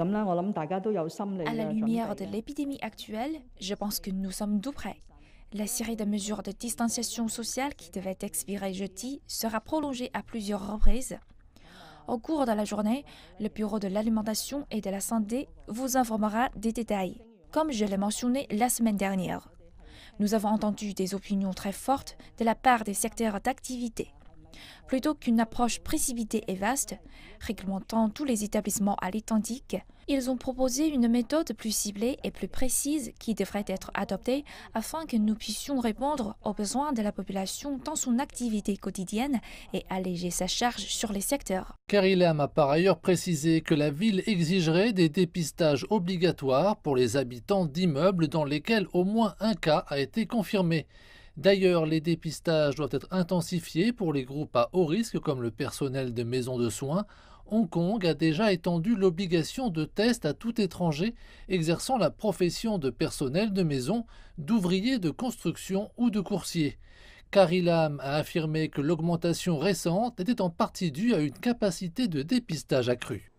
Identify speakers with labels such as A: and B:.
A: À la lumière de l'épidémie actuelle, je pense que nous sommes tout prêts. La série de mesures de distanciation sociale qui devait expirer jeudi sera prolongée à plusieurs reprises. Au cours de la journée, le Bureau de l'alimentation et de la santé vous informera des détails, comme je l'ai mentionné la semaine dernière. Nous avons entendu des opinions très fortes de la part des secteurs d'activité. Plutôt qu'une approche précipitée et vaste, réglementant tous les établissements à l'étendue, ils ont proposé une méthode plus ciblée et plus précise qui devrait être adoptée afin que nous puissions répondre aux besoins de la population dans son activité quotidienne et alléger sa charge sur les secteurs.
B: Carilam a par ailleurs précisé que la ville exigerait des dépistages obligatoires pour les habitants d'immeubles dans lesquels au moins un cas a été confirmé. D'ailleurs, les dépistages doivent être intensifiés pour les groupes à haut risque comme le personnel de maisons de soins. Hong Kong a déjà étendu l'obligation de test à tout étranger exerçant la profession de personnel de maison, d'ouvrier de construction ou de coursier. Carrie Lam a affirmé que l'augmentation récente était en partie due à une capacité de dépistage accrue.